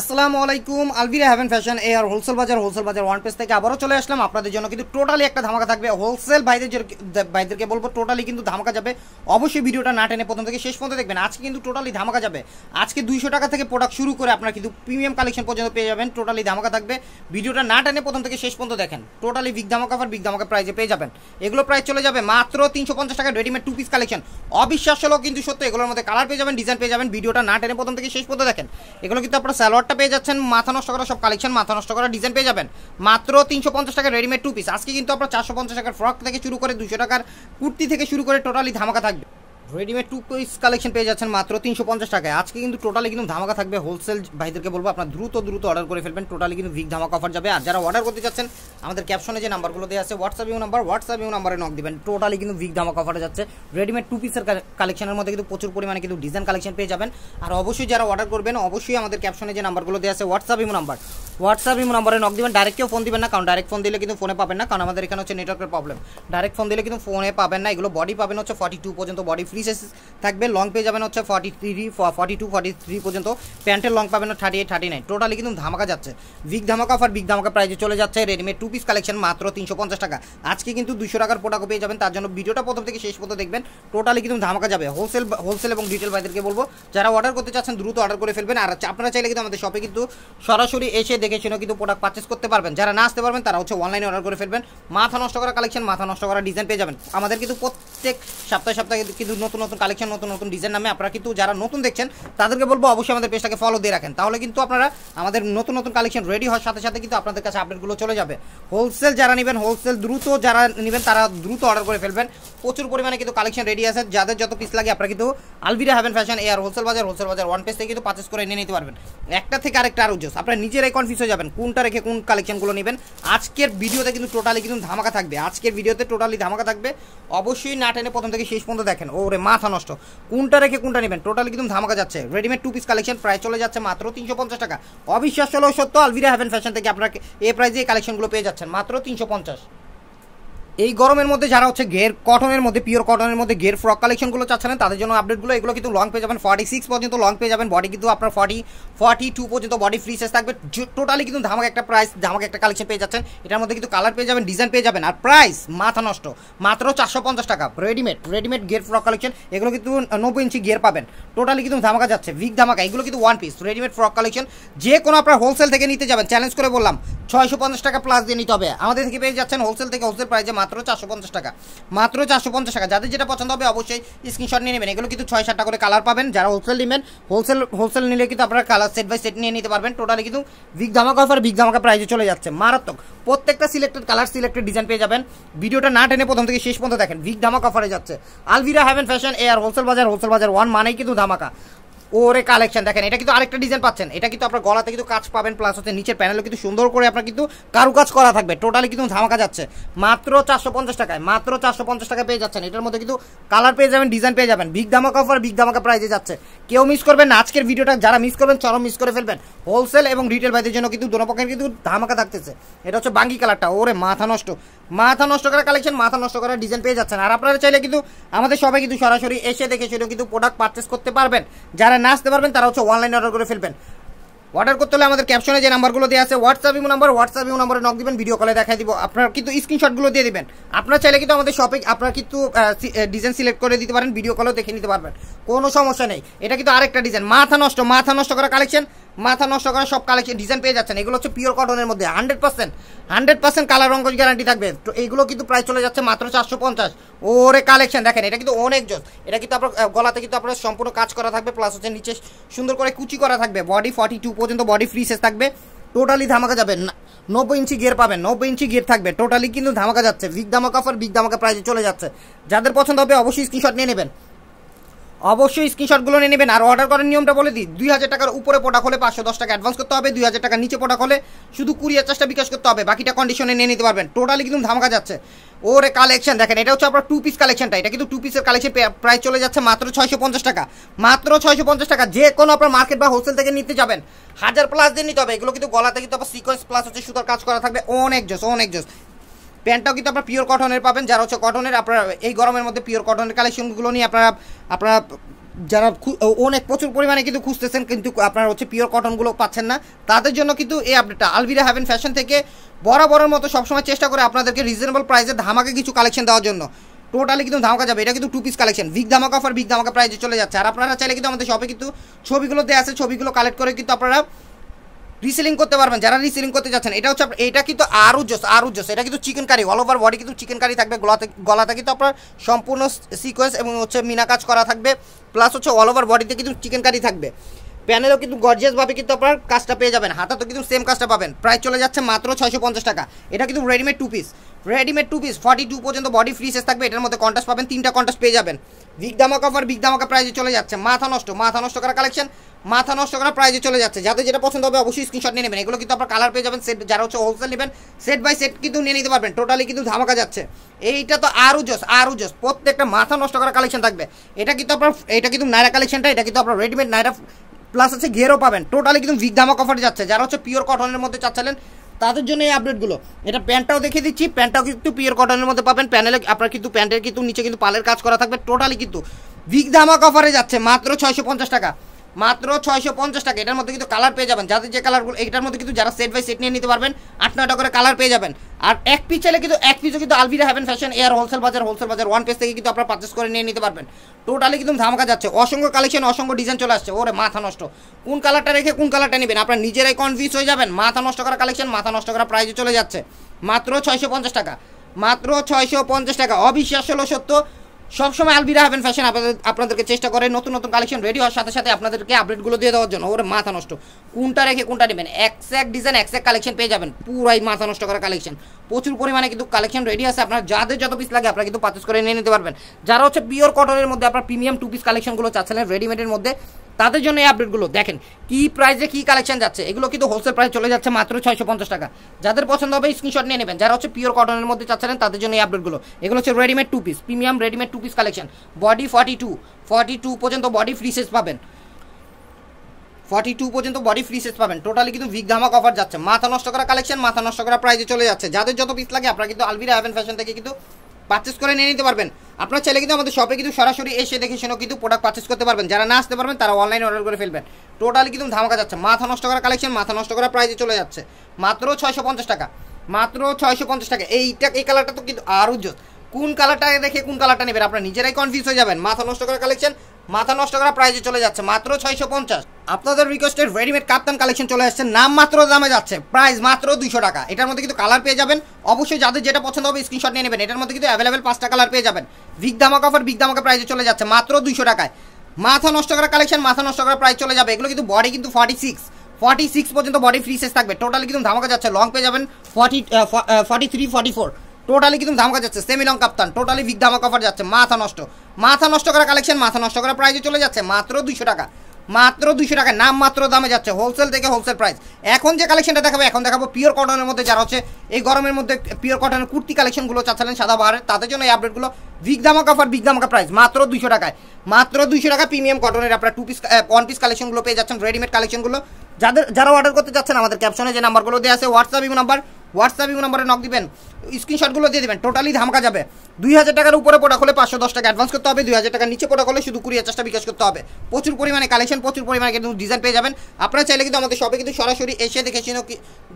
আসসালামু আলাইকুম আলবিরা হ্যাভেন ফ্যাশন এয়ার হোলসেল বাজার হোলসেল বাজার ওয়ান পেজ থেকে আবারও চলে আসলাম আপনাদের জন্য কিন্তু টোটালি একটা ধামাকা থাকবে হোলসেল ভাইদের ভাইদেরকে বলবো টোটালি কিন্তু ধামাকা যাবে অবশ্যই ভিডিওটা না টেনে প্রথম থেকে শেষ পর্যন্ত দেখবেন আজকে কিন্তু টোটালি ধামাকা যাবে আজকে দুইশো টাকা থেকে প্রোডাক্ট শুরু করে আপনারা কিন্তু প্রিমিয়াম কালেকশন পর্যন্ত পেয়ে যাবেন টোটালি ধামাকা থাকবে ভিডিওটা না টেনে প্রথম থেকে শেষ পর্যন্ত দেখেন টোটালি বিগ ধামাকা আর বিগ ধামাকা প্রাইজে পেয়ে যাবেন এগুলো প্রাইস চলে যাবে মাত্র তিনশো পঞ্চাশ টাকা রেডিমেড টু পিস কালেকশন অবিশ্বাস হলেও কিন্তু সত্য এগুলোর মধ্যে কালার পেয়ে যাবেন ডিজাইন পেয়ে যাবেন ভিডিওটা না টেনে প্রথম থেকে শেষ পর্যন্ত দেখেন এগুলো কিন্তু আপনার স্যালোয়ার শর্টটা পেয়ে যাচ্ছেন মাথা নষ্ট করা সব কালেকশন মাথা নষ্ট করা ডিজাইন পেয়ে যাবেন মাত্র তিনশো পঞ্চাশ টাকার রেডিমেড টু পিস আজকে কিন্তু আপনার চারশো পঞ্চাশ টাকার ফ্রক থেকে শুরু করে দুশো টাকার কুর্তি থেকে শুরু করে টোটালি ধামাকা থাকবে রেডিমেড টু পিস কালেকশন পেয়ে যাচ্ছেন মাত্র তিনশো পঞ্চাশ টাকায় আজকে কিন্তু টোটালি কিন্তু ধামাকা থাকবে হোলসেল ভাইদেরকে বলবো আপনার দ্রুত দ্রুত অর্ডার করে ফেলবেন টোটালি কিন্তু ভিক ধামাকা অফার যাবে আর যারা অর্ডার করতে চাচ্ছেন আমাদের ক্যাপশনে যে নাম্বারগুলো দেওয়া আছে হোয়াটসঅ্যাপ ইউ নাম্বার হোয়াটসঅ্যাপ ইউ নাম্বারে নক দেবেন টোটালি কিন্তু ভিক ধামাক অফারে যাচ্ছে রেডিমেড টু পিসের কালেকশনের মধ্যে কিন্তু প্রচুর পরিমাণে কিন্তু ডিজাইন কালেকশন পেয়ে যাবেন আর অবশ্যই যারা অর্ডার করবেন অবশ্যই আমাদের ক্যাপশনে যে নাম্বারগুলো দেওয়া আছে হোয়াটসঅ্যাপ ইউ নাম্বার হোয়াটসঅ্যাপ ইউ নাম্বারে নক দিবেন ডাইরেক্ট কেউ ফোন দিবেন না কারণ ডাইরেক্ট ফোন দিলে কিন্তু ফোনে পাবেন না কারণ আমাদের এখানে হচ্ছে নেটওয়ার্কের প্রবলেম ডাইরেক্ট ফোন দিলে কিন্তু ফোনে পাবেন না এগুলো বডি পাবেন হচ্ছে ফর্টি টু পর্যন্ত বডি ফ্রি সাইজ থাকবে লং পেয়ে যাবেন হচ্ছে forty three forty two forty three পর্যন্ত প্যান্টের লং পাবেন thirty eight thirty nine totally কিন্তু ধামাকা যাচ্ছে বিগ ধামাকা অফার বিগ ধামাকা প্রাইজে চলে যাচ্ছে রেডিমেড টু পিস কালেকশন মাত্র তিনশো পঞ্চাশ টাকা আজকে কিন্তু দুশো টাকার প্রোডাক্ট পেয়ে যাবেন তার জন্য ভিডিওটা প্রথম থেকে শেষ পর্যন্ত দেখবেন টোটালি কিন্তু ধামাকা যাবে হোলসেল হোলসেল এবং ডিটেল ভাইদেরকে বলবো যারা অর্ডার করতে চাচ্ছেন দ্রুত অর্ডার করে ফেলবেন আর আপনারা চাইলে কিন্তু আমাদের শপে কিন্তু সরাসরি এসে দেখে শুনে কিন্তু প্রোডাক্ট পার্চেস করতে পারবেন যারা না আসতে পারবেন তারা হচ্ছে অনলাইনে অর্ডার করে ফেলবেন মাথা নষ্ট করা কালেকশন মাথা নষ্ট করা ডিজাইন পেয়ে যাবেন আমাদের কিন্তু প্রত্যেক সপ্তাহে সপ্তাহে কিন্তু নতুন নতুন কালেকশন নতুন নতুন ডিজাইন নামে আপনারা কিন্তু যারা নতুন দেখছেন তাদেরকে বলবো অবশ্যই আমাদের পেজটাকে ফলো দিয়ে রাখেন তাহলে কিন্তু আপনারা আমাদের নতুন নতুন কালেকশন রেডি হওয়ার সাথে সাথে কিন্তু আপনাদের কাছে আপডেটগুলো চলে যাবে হোলসেল যারা নেবেন হোলসেল দ্রুত যারা নেবেন তারা দ্রুত অর্ডার করে ফেলবেন প্রচুর পরিমাণে কিন্তু কালেকশন রেডি আছে যাদের যত পিস লাগে আপনারা কিন্তু আলবিরা হ্যাভেন ফ্যাশন এয়ার হোলসেল বাজার হোলসেল বাজার ওয়ান পেজ থেকে কিন্তু পার্চেস করে এনে নিতে পারবেন একটা থেকে আরেকটা আরও জোস আপনার নিজেরাই কনফিউজ হয়ে যাবেন কোনটা রেখে কোন কালেকশনগুলো নেবেন আজকের ভিডিওতে কিন্তু টোটালি কিন্তু ধামাকা থাকবে আজকের ভিডিওতে টোটালি ধামাকা থাকবে অবশ্যই না টেনে প্রথম থেকে শেষ পর্যন্ত দেখেন ওরে মাথা নষ্ট কোনটা রেখে কোনটা নেবেন টোটালি কিন্তু ধামাকা যাচ্ছে রেডিমেড টু পিস কালেকশন প্রায় চলে যাচ্ছে মাত্র তিনশো টাকা অবিশ্বাস হলেও সত্য আলবিরা হ্যাভেন ফ্যাশন থেকে আপনাকে এ প্রাইজে এই কালেকশনগুলো পেয়ে যাচ্ছেন মাত্র তিনশো পঞ্চাশ এই গরমের মধ্যে যারা হচ্ছে গের কটনের মধ্যে পিওর কটনের মধ্যে গের ফ্রক কালেকশনগুলো চাচ্ছেন তাদের জন্য আপডেটগুলো এগুলো কিন্তু লং পেয়ে যাবেন ফর্টি সিক্স পর্যন্ত লং পেয়ে যাবেন বডি কিন্তু আপনার ফর্টি ফর্টি টু পর্যন্ত বডি ফ্রি সাইজ থাকবে টোটালি কিন্তু ধামাক একটা প্রাইস ধামাক একটা কালেকশন পেয়ে যাচ্ছেন এটার মধ্যে কিন্তু কালার পেয়ে যাবেন ডিজাইন পেয়ে যাবেন আর প্রাইস মাথা নষ্ট মাত্র চারশো পঞ্চাশ টাকা রেডিমেড রেডিমেড গের ফ্রক কালেকশন এগুলো কিন্তু নব্বই ইঞ্চি গের পাবেন টোটালি কিন্তু ধামাকা যাচ্ছে ভিক ধামাকা এগুলো কিন্তু one piece readymade frock collection যে কোনো আপনার হোলসেল থেকে নিতে যাবেন চ্যালেঞ্জ করে বললাম ছয়শো পঞ্চাশ টাকা প্লাস দিয়ে নিতে হবে আমাদের থেকে পেয়ে যাচ্ছেন হোলসেল থেকে হোলসেল প্রাইসে মাত্র চারশো পঞ্চাশ টাকা মাত্র চারশো পঞ্চাশ টাকা যাদের যেটা পছন্দ হবে অবশ্যই স্ক্রিনশট নিয়ে নেবেন এগুলো কিন্তু ছয় সাতটা করে কালার পাবেন যারা হোলসেল নেবেন হোলসেল হোলসেল নিলে কিন্তু আপনারা কালার সেট বাই সেট নিয়ে নিতে পারবেন টোটালি কিন্তু বিগ ধামাকা অফার বিগ ধামাকা প্রাইজে চলে যাচ্ছে মারাত্মক প্রত্যেকটা সিলেক্টেড কালার সিলেক্টেড ডিজাইন পেয়ে যাবেন ভিডিওটা না টেনে প্রথম থেকে শেষ পর্যন্ত দেখেন বিগ ধামাকা অফারে যাচ্ছে Alvira Haven fashion air wholesale বাজার হোলসেল বাজার ওয়ান মানেই কিন্তু ধামাকা ওরে কালেকশন দেখেন এটা কিন্তু আরেকটা ডিজাইন পাচ্ছেন এটা কিন্তু আপনার গলাতে কিন্তু কাজ পাবেন প্লাস হচ্ছে নিচের প্যানেলও কিন্তু সুন্দর করে আপনার কিন্তু কারু কাজ করা থাকবে টোটালি কিন্তু ধামাকা যাচ্ছে মাত্র চারশো পঞ্চাশ টাকায় মাত্র চারশো পঞ্চাশ টাকা পেয়ে যাচ্ছেন এটার মধ্যে কিন্তু কালার পেয়ে যাবেন ডিজাইন পেয়ে যাবেন বিগ ধামাকা অফার বিগ ধামাকা প্রাইজে যাচ্ছে কেউ মিস করবেন না আজকের ভিডিওটা যারা মিস করবেন চরম মিস করে ফেলবেন হোলসেল এবং রিটেল ভাইদের জন্য কিন্তু দুটো পক্ষের কিন্তু ধামাকা থাকতেছে এটা হচ্ছে বাঙ্গি কালারটা ওরে মাথা নষ্ট মাথা নষ্ট করা কালেকশন মাথা নষ্ট করা ডিজাইন পেয়ে যাচ্ছেন আর আপনারা চাইলে কিন্তু আমাদের সবাই কিন্তু সরাসরি এসে দেখে সেটা কিন্তু প্রোডাক্ট পারচেস করতে পারবেন যারা না আসতে পারবেন তারা হচ্ছে অনলাইনে অর্ডার করে ফেলবেন অর্ডার করতে হলে আমাদের ক্যাপশনে যে নাম্বারগুলো দেওয়া আছে WhatsApp imo number WhatsApp imo নাম্বারে নক দিবেন ভিডিও কলে দেখা দিব আপনার কিন্তু স্ক্রিনশটগুলো দিয়ে দেবেন আপনার চাইলে কিন্তু আমাদের শপে আপনার কিন্তু ডিজাইন সিলেক্ট করে দিতে পারেন ভিডিও কলেও দেখে নিতে পারবেন কোনো সমস্যা নেই এটা কিন্তু আরেকটা ডিজাইন মাথা নষ্ট মাথা নষ্ট করা কালেকশন মাথা নষ্ট করা সব কালেকশন ডিজাইন পেয়ে যাচ্ছেন এগুলো হচ্ছে পিওর কটনের মধ্যে hundred percent hundred percent colour রঙ গ্যারান্টি থাকবে তো এইগুলো কিন্তু প্রায় চলে যাচ্ছে মাত্র চারশো পঞ্চাশ ওরে কালেকশন দেখেন এটা কিন্তু অনেক জোর এটা কিন্তু আপনার গলাতে কিন্তু আপনার সম্পূর্ণ কাজ করা থাকবে প্লাস হচ্ছে নিচে সুন্দর করে কুচি করা থাকবে বডি ফর্টি টু পর্যন্ত বডি ফ্রি সেস থাকবে টোটালি ধামাকা যাবে নব্বই ইঞ্চি গিয়ার পাবেন নব্বই ইঞ্চি গিয়ার থাকবে টোটালি কিন্তু ধামাকা যাচ্ছে বিগ ধামাকা ফর বিগ ধামাকা প্রাইজে চলে যাচ্ছে যাদের পছন্দ হবে অবশ্যই স্ক্রিনশট নিয়ে নেবেন অবশ্যই স্ক্রিনশটগুলো নিয়ে নেবেন আর অর্ডার করার নিয়মটা বলে দিই দুই হাজার টাকার উপরে পোটা হলে পাঁচশো দশ টাকা অ্যাডভান্স করতে হবে দুই হাজার টাকার নিচে পোটা হলে শুধু কুড়ি হাজার বিকাশ করতে হবে বাকিটা কন্ডিশনে নিয়ে নিতে পারবেন টোটালি কিন্তু ধামাকা যাচ্ছে ওরে কালেকশন দেখেন এটা হচ্ছে আপনার টু পিস কালেকশনটা এটা কিন্তু টু পিসের কালেকশন প্রায় চলে যাচ্ছে মাত্র ছয়শো পঞ্চাশ টাকা মাত্র ছয়শো পঞ্চাশ টাকা যে কোনো আপনার মার্কেট বা হোলসেল থেকে নিতে যাবেন হাজার প্লাস দিয়ে নিতে হবে এগুলো কিন্তু গলাতে কিন্তু আবার সিকোয়েন্স প্লাস হচ্ছে সুতার কাজ করা থাকবে অনেক জোস অনেক জোস প্যান্টটাও কিন্তু আপনার পিওর কটনের পাবেন যারা হচ্ছে কটনের আপনারা এই গরমের মধ্যে পিওর কটনের কালেকশনগুলো নিয়ে আপনারা আপনারা যারা অনেক প্রচুর পরিমাণে কিন্তু খুঁজতেছেন কিন্তু আপনার হচ্ছে পিওর কটনগুলো পাচ্ছেন না তাদের জন্য কিন্তু এই আপডেটটা আলভিরা হ্যাভেন ফ্যাশন থেকে বরাবরের মতো সবসময় চেষ্টা করে আপনাদেরকে রিজনেবল প্রাইসে ধামাকে কিছু কালেকশন দেওয়ার জন্য টোটালি কিন্তু ধামাকা যাবে এটা কিন্তু টু পিস কালেকশন বিগ ধামাকা অফার বিগ ধামাকা প্রাইজে চলে যাচ্ছে আর আপনারা চাইলে কিন্তু আমাদের শপে কিন্তু ছবিগুলো দেওয়া আছে ছবিগুলো কালেক্ট করে কিন্তু আপনারা রিসেলিং করতে পারবেন যারা রিসেলিং করতে যাচ্ছেন এটা হচ্ছে এটা কিন্তু আরও জোস আরও জোস এটা কিন্তু chikankari all over body কিন্তু চিকেন কারি থাকবে গলাতে গলাতে কিন্তু আপনার সম্পূর্ণ সিকোয়েন্স এবং হচ্ছে মিনা কাজ করা থাকবে প্লাস হচ্ছে অল ওভার বডিতে কিন্তু চিকেন কারি থাকবে প্যানেলও কিন্তু গর্জিয়াসভাবে কিন্তু আপনার কাজটা পেয়ে যাবেন হাতা তো কিন্তু সেম কাজটা পাবেন প্রায় চলে যাচ্ছে মাত্র ছয়শো টাকা এটা কিন্তু readymade two piece readymade two piece forty two পর্যন্ত বডি ফ্রি সেস থাকবে এটার মধ্যে কন্টাস্ট পাবেন তিনটা কন্টাস্ট পেয়ে যাবেন বিগ ধামাকা অফার বিগ ধামাকা প্রাইজে চলে যাচ্ছে মাথা নষ্ট মাথা নষ্ট করা কালেকশন মাথা নষ্ট করা প্রাইজে চলে যাচ্ছে যাদের যেটা পছন্দ হবে অবশ্যই স্ক্রিনশট নিয়ে নেবেন এগুলো কিন্তু আপনার কালার পেয়ে যাবেন সেট যারা হচ্ছে হোলসেল নেবেন সেট বাই সেট কিন্তু নিয়ে নিতে পারবেন টোটালি কিন্তু ধামাকা যাচ্ছে এইটা তো আরও জস আরও জস প্রত্যেকটা মাথা নষ্ট করা কালেকশন থাকবে এটা কিন্তু আপনার এটা কিন্তু নায়রা কালেকশনটা এটা কিন্তু আপনার রেডিমেড নায়রা প্লাস আছে ঘেরও পাবেন টোটালি কিন্তু ভিক ধামাক অফারে যাচ্ছে যারা হচ্ছে পিওর কটনের মধ্যে চাচ্ছিলেন তাদের জন্য এই আপডেটগুলো এটা প্যান্টটাও দেখিয়ে দিচ্ছি প্যান্টটাও কিন্তু পিওর কটনের মধ্যে পাবেন প্যানেলে আপনার কিন্তু প্যান্টের কিন্তু নিচে কিন্তু পালের কাজ করা থাকবে টোটালি কিন্তু ভিক ধামাক অফারে যাচ্ছে মাত্র ছয়শো টাকা মাত্র ছয়শো পঞ্চাশ টাকা এটার মধ্যে কিন্তু কালার পেয়ে যাবেন যাদের যে কালারগুলো এটার মধ্যে কিন্তু যারা সেট বাই সেট নিয়ে নিতে পারবেন আট নয়টা করে কালার পেয়ে যাবেন আর এক পিস চাইলে কিন্তু এক পিসও কিন্তু Alvira Haven fashion air wholesale বাজার হোলসেল বাজার ওয়ান পিস থেকে কিন্তু আপনারা পারচেস করে নিয়ে নিতে পারবেন টোটালি কিন্তু ধামাকা যাচ্ছে অসংখ্য কালেকশন অসংখ্য ডিজাইন চলে আসছে ওরে মাথা নষ্ট কোন কালারটা রেখে কোন কালারটা নেবেন আপনার নিজেরাই কনফিউজ হয়ে যাবেন মাথা নষ্ট করা কালেকশন মাথা নষ্ট করা প্রাইজে চলে যাচ্ছে মাত্র ছয়শো টাকা মাত্র ছয়শো টাকা অবিশ্বাস্য হলো সত্য সবসময় আলবিরা হ্যাভেন ফ্যাশন আপনাদেরকে চেষ্টা করে নতুন নতুন কালেকশন রেডি হওয়ার সাথে সাথে আপনাদেরকে আপডেটগুলো দিয়ে দেওয়ার জন্য ওর মাথা নষ্ট কোনটা রেখে কোনটা নেবেন একস্যাক্ট ডিজাইন একস্যাক্ট কালেকশন পেয়ে যাবেন পুরাই মাথা নষ্ট করা কালেকশন প্রচুর পরিমাণে কিন্তু কালেকশন রেডি আছে আপনার যাদের যত পিস লাগে আপনারা কিন্তু পারচেস করে নিয়ে নিতে পারবেন যারা হচ্ছে পিওর কটনের মধ্যে আপনার প্রিমিয়াম টু পিস কালেকশনগুলো চাচ্ছিলেন রেডিমেডের মধ্যে তাদের জন্য এই আপডেটগুলো দেখেন কি প্রাইসে কি কালেকশন যাচ্ছে এগুলো কিন্তু হোলসেল প্রাইস চলে যাচ্ছে মাত্র ছয়শো পঞ্চাশ টাকা যাদের পছন্দ হবে স্ক্রিনশট নিয়ে নেবেন যারা হচ্ছে পিওর কটনের মধ্যে চাচ্ছেন তাদের জন্য এই আপডেটগুলো এগুলো হচ্ছে readymade two piece premium readymade two piece collection body forty two forty two পর্যন্ত বডি ফ্রি সেস পাবেন ফর্টি টু পর্যন্ত বডি ফ্রি সেট পাবেন টোটালি কিন্তু ভিগ ধামাক অফার যাচ্ছে মাথা নষ্ট করা কালেকশন মাথা নষ্ট করা প্রাইজে চলে যাচ্ছে যাদের যত পিস লাগে আপনারা কিন্তু আলবিরা অ্যাভেন ফ্যাশন থেকে কিন্তু পারচেস করে নিয়ে নিতে পারবেন আপনার ছেলে কিন্তু আমাদের শপে কিন্তু সরাসরি এসে দেখে শুনে কিন্তু প্রোডাক্ট পারচেস করতে পারবেন যারা না আসতে পারবেন তারা অনলাইনে অর্ডার করে ফেলবেন টোটালি কিন্তু ধামাকা যাচ্ছে মাথা নষ্ট করা কালেকশন মাথা নষ্ট করা প্রাইজে চলে যাচ্ছে মাত্র ছয়শো টাকা মাত্র ছয়শো পঞ্চাশ টাকা এইটা এই কালারটা তো কিন্তু আরও জোস কোন কালারটা দেখে কোন কালারটা নেবেন আপনার নিজেরাই কনফিউজ হয়ে যাবেন মাথা নষ্ট করা কালেকশন মাথা নষ্ট করা প্রাইজে চলে যাচ্ছে মাত্র ছয়শো পঞ্চাশ আপনাদের রিকোয়েস্টের রেডিমেড কাপ্তান কালেকশন চলে আসছে নাম মাত্র দামে যাচ্ছে প্রাইস মাত্র দুশো টাকা এটার মধ্যে কিন্তু কালার পেয়ে যাবেন অবশ্যই যাদের যেটা পছন্দ হবে স্ক্রিনশট নিয়ে নেবেন এটার মধ্যে কিন্তু অ্যাভেলেবেল পাঁচটা কালার পেয়ে যাবেন বিগ দামক অফার বিগ ধামাকা প্রাইজে চলে যাচ্ছে মাত্র দুশো টাকায় মাথা নষ্ট করা কালেকশন মাথা নষ্ট করা প্রাইস চলে যাবে এগুলো কিন্তু বডি কিন্তু ফর্টি সিক্স ফর্টি সিক্স পর্যন্ত বডি ফ্রি সেস থাকবে টোটালি কিন্তু ধামাকা যাচ্ছে লং পেয়ে যাবেন forty forty three forty four totally কিন্তু ধামকা যাচ্ছে semi long kaftan totally big ধামাকা অফার যাচ্ছে মাথা নষ্ট মাথা নষ্ট করা কালেকশন মাথা নষ্ট করা প্রাইজে চলে যাচ্ছে মাত্র দুশো টাকা মাত্র দুশো টাকা নাম মাত্র দামে যাচ্ছে হোলসেল থেকে হোলসেল প্রাইস এখন যে কালেকশনটা দেখাবো এখন দেখাবো পিওর কটনের মধ্যে যারা হচ্ছে এই গরমের মধ্যে পিওর কটনের কুর্তি কালেকশনগুলো চাচ্ছিলেন সাদা বাহারের তাদের জন্য এই আপডেটগুলো বিগ ধামাকা অফার বিগ ধামাকা প্রাইস মাত্র দুশো টাকায় মাত্র দুইশো টাকা প্রিমিয়াম কটনের আপনারা টু পিস ওয়ান পিস কালেকশনগুলো পেয়ে যাচ্ছেন রেডিমেড কালেকশনগুলো যাদের যারা অর্ডার করতে যাচ্ছেন আমাদের ক্যাপশনে যে নাম্বারগুলো দেওয়া আছে হোয়াটসঅ্যাপ ইমো নাম্বার হোয়াটসঅ্যাপ ইউ নম্বরে নক দিবেন স্ক্রিনশটগুলো দিয়ে দেবেন টোটালি ধামকা যাবে দুই হাজার টাকার উপরে পোটা হলে পাঁচশো দশ টাকা অ্যাডভান্স করতে হবে দুই হাজার টাকার নিচে পোটা হলে শুধু কুড়ি হাজার টাকা বিকাশ করতে হবে প্রচুর পরিমাণে কালেকশন প্রচুর পরিমাণে কিন্তু ডিজাইন পেয়ে যাবেন আপনারা চাইলে কিন্তু আমাদের সবাই কিন্তু সরাসরি এসে দেখে শুনে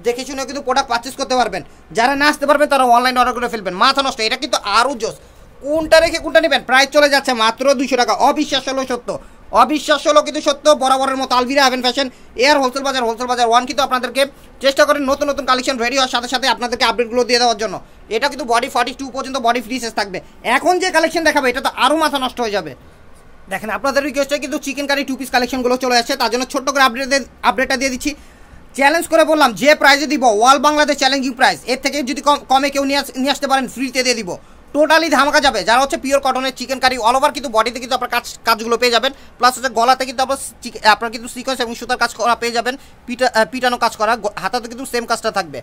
দেখে শুনেও কিন্তু প্রোডাক্ট পারচেস করতে পারবেন যারা না আসতে পারবেন তারা অনলাইন অর্ডার করে ফেলবেন মাথা নষ্ট এটা কিন্তু আরও জোস কোনটা রেখে কোনটা নেবেন প্রাইস চলে যাচ্ছে মাত্র দুইশো টাকা অবিশ্বাস হলো সত্য অবিশ্বাস্য হলো কিন্তু সত্য বরাবরের মতো Alvira Haven fashion air wholesale বাজার হোলসেল বাজার ওয়ান কিন্তু আপনাদেরকে চেষ্টা করেন নতুন নতুন কালেকশন রেডি হওয়ার সাথে সাথে আপনাদেরকে আপডেটগুলো দিয়ে দেওয়ার জন্য এটা কিন্তু বডি ফর্টি টু পর্যন্ত বডি ফ্রি শেষ থাকবে এখন যে কালেকশন দেখাবে এটা তো আরও মাথা নষ্ট হয়ে যাবে দেখেন আপনাদের রিকোয়েস্টে কিন্তু চিকেন কারি টু পিস কালেকশনগুলো চলে আসছে তার জন্য ছোট্ট করে আপডেট আপডেটটা দিয়ে দিচ্ছি চ্যালেঞ্জ করে বললাম যে প্রাইজে দিব ওয়াল বাংলাদেশ চ্যালেঞ্জিং প্রাইস এর থেকে যদি কমে কেউ নিয়ে আসতে পারেন ফ্রিতে দিয়ে দিব টোটালি ধামাকা যাবে যারা হচ্ছে পিওর কটনের চিকেন কারি অল ওভার কিন্তু বডিতে কিন্তু আপনার কাজ কাজগুলো পেয়ে যাবেন প্লাস হচ্ছে গলাতে কিন্তু আপনার আপনার কিন্তু সিকোয়েন্স এবং সুতার কাজ করা পেয়ে যাবেন পিটা পিটানো কাজ করা হাতাতে কিন্তু সেম কাজটা থাকবে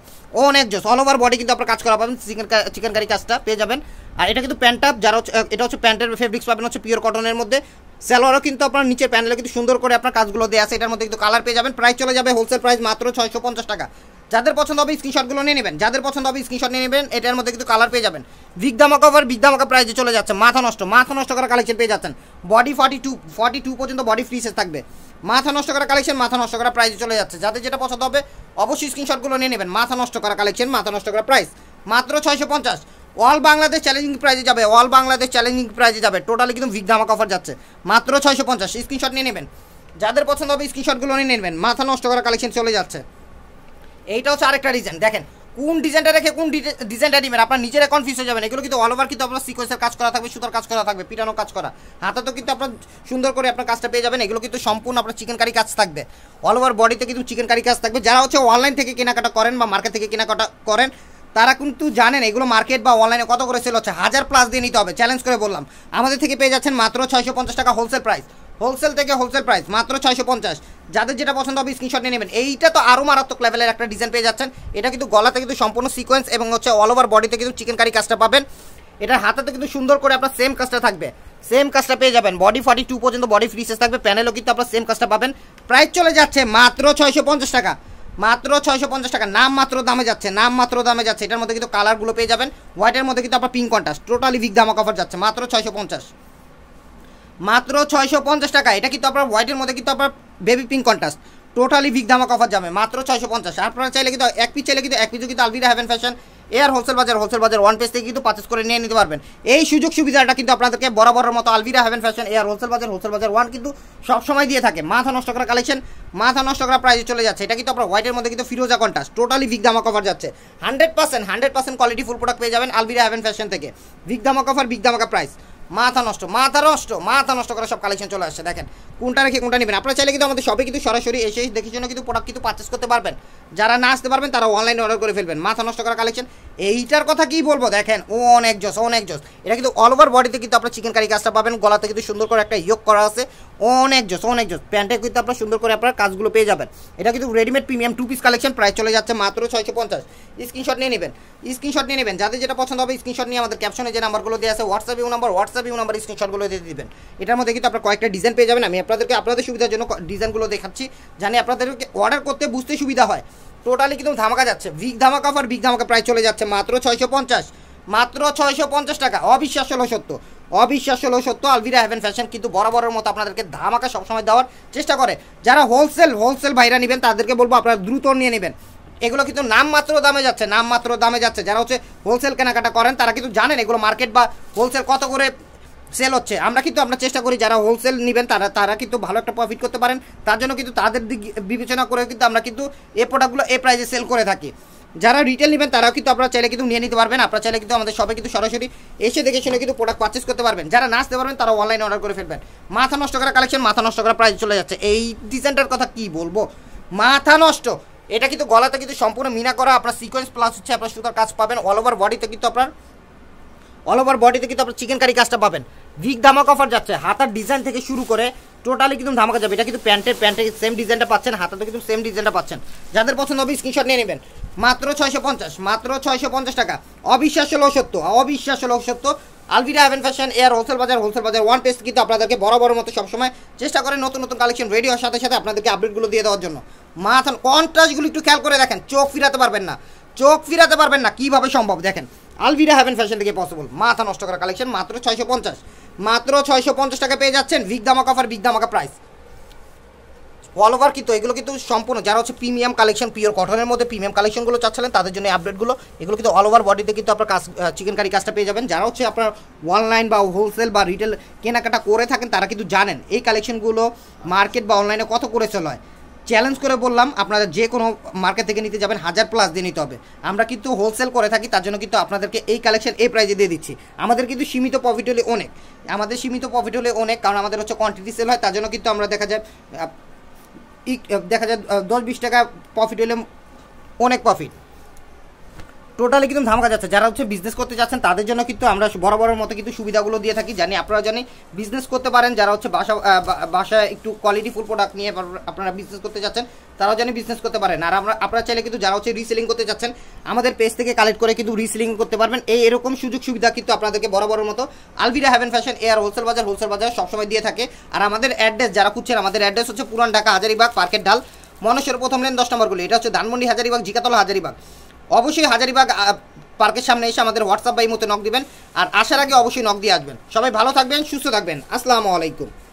অনেক জোস অল ওভার বডি কিন্তু আপনার কাজ করা পাবেন চিকেন চিকেন কারি কাজটা পেয়ে যাবেন আর এটা কিন্তু প্যান্ট আপ যারা হচ্ছে এটা হচ্ছে প্যান্টের ফেব্রিক্স পাবেন হচ্ছে পিওর কটনের মধ্যে স্যালোয়ারও কিন্তু আপনার নিচের প্যানেলে কিন্তু সুন্দর করে আপনার কাজগুলো দেওয়া আছে এটার মধ্যে কিন্তু কালার পেয়ে যাবেন প্রাইস চলে যাবে হোলসেল প্রাইস মাত্র ছয়শো পঞ্চাশ টাকা যাদের পছন্দ হবে স্ক্রিনশটগুলো নিয়ে নেবেন যাদের পছন্দ হবে স্ক্রিনশট নিয়ে নেবেন এটার মধ্যে কিন্তু কালার পেয়ে যাবেন বিগ ধামাকা ওভার বিগ ধামাকা প্রাইজে চলে যাচ্ছে মাথা নষ্ট মাথা নষ্ট করা কালেকশন পেয়ে যাচ্ছেন body forty two forty two পর্যন্ত বডি ফ্রি থাকবে মাথা নষ্ট করা কালেকশন মাথা নষ্ট করা প্রাইজে চলে যাচ্ছে যাদের যেটা পছন্দ হবে অবশ্যই স্ক্রিনশটগুলো নিয়ে নেবেন মাথা নষ্ট করা কালেকশন মাথা নষ্ট করা প্রাইস মাত্র ছয়শো পঞ্চাশ অল বাংলাদেশ চ্যালেঞ্জিং প্রাইজে যাবে অল বাংলাদেশ চ্যালেঞ্জিং প্রাইজে যাবে টোটালি কিন্তু ভিগ ধামাক অফার যাচ্ছে মাত্র ছয়শো পঞ্চাশ স্ক্রিনশট নিয়ে নেবেন যাদের পছন্দ হবে স্ক্রিনশটগুলো নিয়ে নেবেন মাথা নষ্ট করা কালেকশন চলে যাচ্ছে এইটা হচ্ছে আরেকটা ডিজাইন দেখেন কোন ডিজাইনটা রেখে কোন ডিজাইনটা নেবেন আপনার নিজেরা কনফিউজ হয়ে যাবেন এগুলো কিন্তু অল ওভার কিন্তু আপনার সিকোয়েন্সের কাজ করা থাকবে সুতার কাজ করা থাকবে পিটানো কাজ করা হাতে তো কিন্তু আপনার সুন্দর করে আপনার কাজটা পেয়ে যাবেন এগুলো কিন্তু সম্পূর্ণ আপনার চিকেন কারি কাজ থাকবে অল ওভার বডিতে কিন্তু চিকেন কারি কাজ থাকবে যারা হচ্ছে অনলাইন থেকে কেনাকাটা করেন বা মার্কেট থেকে কেনাকাটা করেন তারা কিন্তু জানেন এগুলো মার্কেট বা অনলাইনে কত করে সেল হচ্ছে হাজার প্লাস দিয়ে নিতে হবে চ্যালেঞ্জ করে বললাম আমাদের থেকে পেয়ে যাচ্ছেন মাত্র ছয়শো টাকা হোলসেল প্রাইস হোলসেল থেকে হোলসেল প্রাইস মাত্র ছয়শো পঞ্চাশ যাদের যেটা পছন্দ হবে স্ক্রিনশট নিয়ে নেবেন এইটা তো আরও মারাত্মক লেভেলের একটা ডিজাইন পেয়ে যাচ্ছেন এটা কিন্তু গলাতে কিন্তু সম্পূর্ণ সিকোয়েন্স এবং হচ্ছে অল ওভার বডিতে কিন্তু চিকেন কারি কাজটা পাবেন এটার হাতাতে কিন্তু সুন্দর করে আপনার সেম কাজটা থাকবে সেম কাজটা পেয়ে যাবেন বডি ফর্টি টু পর্যন্ত বডি ফ্রি থাকবে প্যানেলও কিন্তু আপনার সেম কাজটা পাবেন প্রাইস চলে যাচ্ছে মাত্র ছয়শো পঞ্চাশ টাকা মাত্র ছয়শো পঞ্চাশ টাকা নাম মাত্র দামে যাচ্ছে নাম মাত্র দামে যাচ্ছে এটার মধ্যে কিন্তু কালারগুলো পেয়ে যাবেন হোয়াইটের মধ্যে কিন্তু আপনার পিঙ্ক কন্টাস্ট টোটালি বিগ দামক অফার যাচ্ছে মাত্র ছয়শো পঞ্চাশ মাত্র ছয়শো পঞ্চাশ টাকা এটা কিন্তু আপনার হোয়াইটের মধ্যে কিন্তু আপনার baby pink contrast totally big ধামাক অফার যাবে মাত্র ছয়শো পঞ্চাশ আপনারা চাইলে কিন্তু এক পিস চাইলে কিন্তু এক পিসও কিন্তু Alvira Haven fashion air wholesale বাজার হোলসেল বাজার ওয়ান পেজ থেকে কিন্তু পার্চেস করে নিয়ে নিতে পারবেন এই সুযোগ সুবিধাটা কিন্তু আপনাদেরকে বরাবরের মতো Alvira Haven fashion air wholesale বাজার হোলসেল বাজার ওয়ান কিন্তু সবসময় দিয়ে থাকে মাথা নষ্ট করা কালেকশন মাথা নষ্ট করা প্রাইজে চলে যাচ্ছে এটা কিন্তু আপনার হোয়াইটের মধ্যে কিন্তু ফিরোজা কন্টাস টোটালি বিগ ধামাক অফার যাচ্ছে hundred percent hundred percent quality full product পেয়ে যাবেন আলভিরা হ্যাভেন ফ্যাশন থেকে বিগ ধামাক অফার বিগ ধামাকা প্রাইস মাথা নষ্ট মাথা নষ্ট মাথা নষ্ট করা সব কালেকশন চলে আসছে দেখেন কোনটা রেখে কোনটা নেবেন আপনারা চাইলে কিন্তু আমাদের সবই কিন্তু সরাসরি এসে দেখে জন্য কিন্তু প্রোডাক্ট কিন্তু পার্চেস করতে পারবেন যারা না আসতে পারবেন তারা অনলাইনে অর্ডার করে ফেলবেন মাথা নষ্ট করা কালেকশন এইটার কথা কি বলবো দেখেন ও অনেক জস অনেক জস এটা কিন্তু অল ওভার বডিতে কিন্তু আপনার চিকেন কারি কাজটা পাবেন গলাতে কিন্তু সুন্দর করে একটা ইয়োগ করা আছে অনেক জস অনেক জস প্যান্টে কিন্তু আপনার সুন্দর করে আপনার কাজগুলো পেয়ে যাবেন এটা কিন্তু readymade premium two piece collection প্রায় চলে যাচ্ছে মাত্র ছয়শো পঞ্চাশ স্ক্রিনশট নিয়ে নেবেন স্ক্রিনশট নিয়ে নেবেন যাদের যেটা পছন্দ হবে স্ক্রিনশট নিয়ে আমাদের ক্যাপশনে যে নাম্বারগুলো দিয়ে আছে হোয়াটসঅ্যাপ ইউ নাম্বার হোয়াটসঅ্যাপ ইউ নাম্বার স্ক্রিনশটগুলো দিয়ে দিবেন এটার মধ্যে কিন্তু আপনার কয়েকটা ডিজাইন পেয়ে যাবেন আমি আপনাদেরকে আপনাদের সুবিধার জন্য ডিজাইনগুলো দেখাচ্ছি জানি আপনাদেরকে অর্ডার করতে বুঝতে সুবিধা হয় টোটালি কিন্তু ধামাকা যাচ্ছে বিগ ধামাকা ফার বিগ ধামাকা প্রায় চলে যাচ্ছে মাত্র ছয়শো পঞ্চাশ মাত্র ছয়শো পঞ্চাশ টাকা অবিশ্বাস হলো সত্য অবিশ্বাস হলো সত্য আলভিরা হ্যাভেন ফ্যাশন কিন্তু বরাবরের মতো আপনাদেরকে ধামাকা সবসময় দেওয়ার চেষ্টা করে যারা হোলসেল হোলসেল ভাইরা নেবেন তাদেরকে বলবো আপনারা দ্রুত নিয়ে নেবেন এগুলো কিন্তু নামমাত্র দামে যাচ্ছে নামমাত্র দামে যাচ্ছে যারা হচ্ছে হোলসেল কেনাকাটা করেন তারা কিন্তু জানেন এগুলো মার্কেট বা হোলসেল কত করে সেল হচ্ছে আমরা কিন্তু আমরা চেষ্টা করি যারা হোলসেল নেবেন তারা তারা কিন্তু ভালো একটা প্রফিট করতে পারেন তার জন্য কিন্তু তাদের দিক বিবেচনা করে কিন্তু আমরা কিন্তু এ প্রোডাক্টগুলো এ প্রাইসে সেল করে থাকি যারা রিটেল নেবেন তারাও কিন্তু আপনারা চাইলে কিন্তু নিয়ে নিতে পারবেন আপনারা চাইলে কিন্তু আমাদের সবাই কিন্তু সরাসরি এসে দেখে শুনে কিন্তু প্রোডাক্ট পারচেস করতে পারবেন যারা না আসতে পারবেন তারা অনলাইনে অর্ডার করে ফেলবেন মাথা নষ্ট করা কালেকশন মাথা নষ্ট করা প্রাইস চলে যাচ্ছে এই ডিজাইনটার কথা কি বলবো মাথা নষ্ট এটা কিন্তু গলাতে কিন্তু সম্পূর্ণ মিনা করা আপনার সিকোয়েন্স প্লাস হচ্ছে আপনার সুতার কাজ পাবেন অল ওভার বডিতে কিন্তু আপনার অল ওভার বডিতে কিন্তু আপনার চিকেন কারি কাজটা পাবেন বিগ ধামাক অফার যাচ্ছে হাতার ডিজাইন থেকে শুরু করে টোটালি কিন্তু ধামাকা যাবে এটা কিন্তু প্যান্টের প্যান্টের সেম ডিজাইনটা পাচ্ছেন হাতাতে কিন্তু সেম ডিজাইনটা পাচ্ছেন যাদের পছন্দ হবে স্ক্রিনশট নিয়ে নেবেন মাত্র ছয়শো পঞ্চাশ মাত্র ছয়শো পঞ্চাশ টাকা অবিশ্বাস লোক সত্য অবিশ্বাস্য লোক সত্য Alvira Haven fashion air wholesale বাজার হোলসেল বাজার ওয়ান পেজ কিন্তু আপনাদেরকে বড় বড় মতো সবসময় চেষ্টা করে নতুন নতুন কালেকশন রেডি হওয়ার সাথে সাথে আপনাদেরকে আপডেটগুলো দিয়ে দেওয়ার জন্য মাথান কন্ট্রাস্টগুলো একটু খেয়াল করে দেখেন চোখ ফিরাতে পারবেন না চোখ ফিরাতে পারবেন না কীভাবে সম্ভব দেখেন আলভিরা হ্যাভেন ফ্যাশন থেকে পসিবল মাথা নষ্ট করা কালেকশন মাত্র ছয়শো পঞ্চাশ মাত্র ছয়শো পঞ্চাশ টাকা পেয়ে যাচ্ছেন বিগ দামাকা অফার বিগ দামাকা প্রাইস অল ওভার কিন্তু এগুলো কিন্তু সম্পূর্ণ যারা হচ্ছে প্রিমিয়াম কালেকশন পিওর কটনের মধ্যে প্রিমিয়াম কালেকশনগুলো চাচ্ছিলেন তাদের জন্য আপডেটগুলো এগুলো কিন্তু অল ওভার বডিতে কিন্তু আপনার কাজ চিকেন কারি কাজটা পেয়ে যাবেন যারা হচ্ছে আপনার অনলাইন বা হোলসেল বা রিটেল কেনাকাটা করে থাকেন তারা কিন্তু জানেন এই কালেকশনগুলো মার্কেট বা অনলাইনে কত করে চলে হয় চ্যালেঞ্জ করে বললাম আপনারা যে কোনো মার্কেট থেকে নিতে যাবেন হাজার প্লাস দিয়ে নিতে হবে আমরা কিন্তু হোলসেল করে থাকি তার জন্য কিন্তু আপনাদেরকে এই কালেকশন এই প্রাইজে দিয়ে দিচ্ছি আমাদের কিন্তু সীমিত প্রফিট হলে অনেক আমাদের সীমিত প্রফিট হলে অনেক কারণ আমাদের হচ্ছে কোয়ান্টিটি সেল হয় তার জন্য কিন্তু আমরা দেখা যায় দেখা যায় দশ বিশ টাকা প্রফিট হলে অনেক প্রফিট টোটালি কিন্তু ধামাকা যাচ্ছে যারা হচ্ছে বিজনেস করতে যাচ্ছেন তাদের জন্য কিন্তু আমরা বরাবরের মতো কিন্তু সুবিধাগুলো দিয়ে থাকি জানি আপনারা জানি বিজনেস করতে পারেন যারা হচ্ছে বাসা বাসায় একটু কোয়ালিটিফুল প্রোডাক্ট নিয়ে আপনারা বিজনেস করতে যাচ্ছেন তারাও জানি বিজনেস করতে পারেন আর আমরা আপনারা চাইলে কিন্তু যারা হচ্ছে রিসেলিং করতে যাচ্ছেন আমাদের পেজ থেকে কালেক্ট করে কিন্তু রিসেলিং করতে পারবেন এই এরকম সুযোগ সুবিধা কিন্তু আপনাদেরকে বরাবরের মতো আলবিরা হ্যাভেন ফ্যাশন এয়ার হোলসেল বাজার হোলসেল বাজার সবসময় দিয়ে থাকে আর আমাদের অ্যাড্রেস যারা খুঁজছেন আমাদের অ্যাড্রেস হচ্ছে পুরান ঢাকা হাজারিবাগ পার্কের ডাল মনসের প্রথম লেন দশ নম্বর গুলি এটা হচ্ছে ধানমন্ডি হাজারিবাগ জিকাতলা হাজারিবাগ অবশ্যই হাজারিবাগ পার্কের সামনে এসে আমাদের হোয়াটসঅ্যাপ বা এই মতো নক দিবেন আর আসার আগে অবশ্যই নক দিয়ে আসবেন সবাই ভালো থাকবেন সুস্থ থাকবেন আসসালামু আলাইকুম